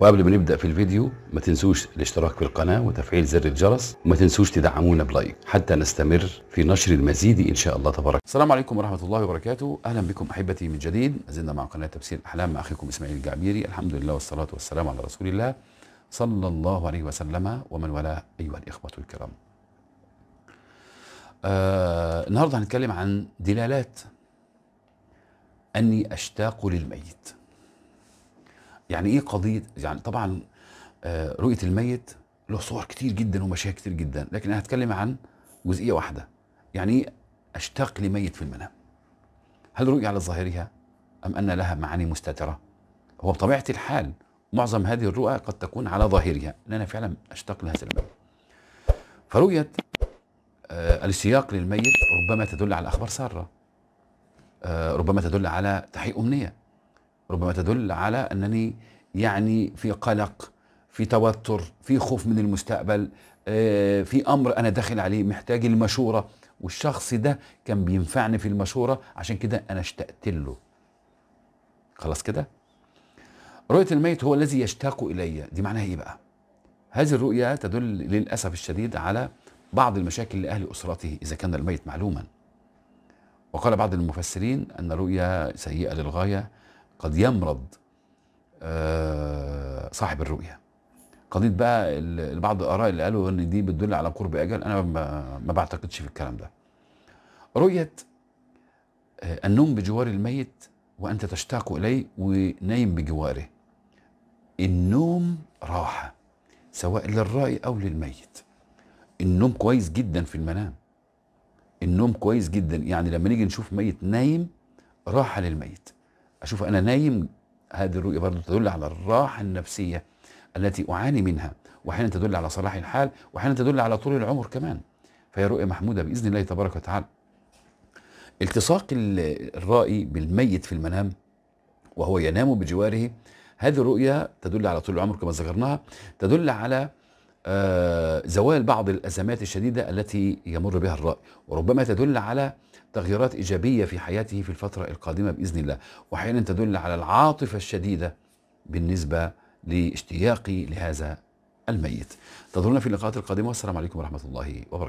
وقبل ما نبدا في الفيديو ما تنسوش الاشتراك في القناه وتفعيل زر الجرس وما تنسوش تدعمونا بلايك حتى نستمر في نشر المزيد ان شاء الله تبارك السلام عليكم ورحمه الله وبركاته اهلا بكم احبتي من جديد زلنا مع قناه تفسير أحلام مع اخيكم اسماعيل الجعبيري الحمد لله والصلاه والسلام على رسول الله صلى الله عليه وسلم ومن والاه ايها الاخوه الكرام آه النهارده هنتكلم عن دلالات اني اشتاق للميت يعني ايه قضيه يعني طبعا آه رؤيه الميت له صور كتير جدا ومشاهد كتير جدا لكن انا هتكلم عن جزئيه واحده يعني ايه اشتاق لميت في المنام هل رؤيه على ظاهرها ام ان لها معاني مستتره هو بطبيعه الحال معظم هذه الرؤى قد تكون على ظاهرها ان انا فعلا اشتاق لهذا الميت فرؤيه آه، السياق للميت ربما تدل على أخبار سارة آه، ربما تدل على تحقيق أمنية ربما تدل على أنني يعني في قلق في توتر في خوف من المستقبل آه، في أمر أنا داخل عليه محتاج المشورة والشخص ده كان بينفعني في المشورة عشان كده أنا اشتقت له خلاص كده رؤية الميت هو الذي يشتاق إلي دي معناها إيه بقى هذه الرؤية تدل للأسف الشديد على بعض المشاكل لأهل أسرته إذا كان الميت معلوما وقال بعض المفسرين أن رؤيا سيئة للغاية قد يمرض آه، صاحب الرؤيا قضيه بقى بعض الاراء اللي قالوا ان دي بتدل على قرب اجل انا ما, ما بعتقدش في الكلام ده رؤيه آه، النوم بجوار الميت وانت تشتاق اليه ونايم بجواره النوم راحه سواء للرأي او للميت النوم كويس جدا في المنام النوم كويس جدا يعني لما نيجي نشوف ميت نايم راحة للميت أشوف أنا نايم هذه الرؤية برضو تدل على الراحة النفسية التي أعاني منها وأحيانا تدل على صلاح الحال وأحيانا تدل على طول العمر كمان فهي رؤية محمودة بإذن الله تبارك وتعالى التصاق الرائي بالميت في المنام وهو ينام بجواره هذه الرؤية تدل على طول العمر كما ذكرناها تدل على آه، زوال بعض الأزمات الشديدة التي يمر بها الرأي وربما تدل على تغييرات إيجابية في حياته في الفترة القادمة بإذن الله وأحيانا تدل على العاطفة الشديدة بالنسبة لاشتياقي لهذا الميت تظهرنا في اللقاءات القادمة والسلام عليكم ورحمة الله وبركاته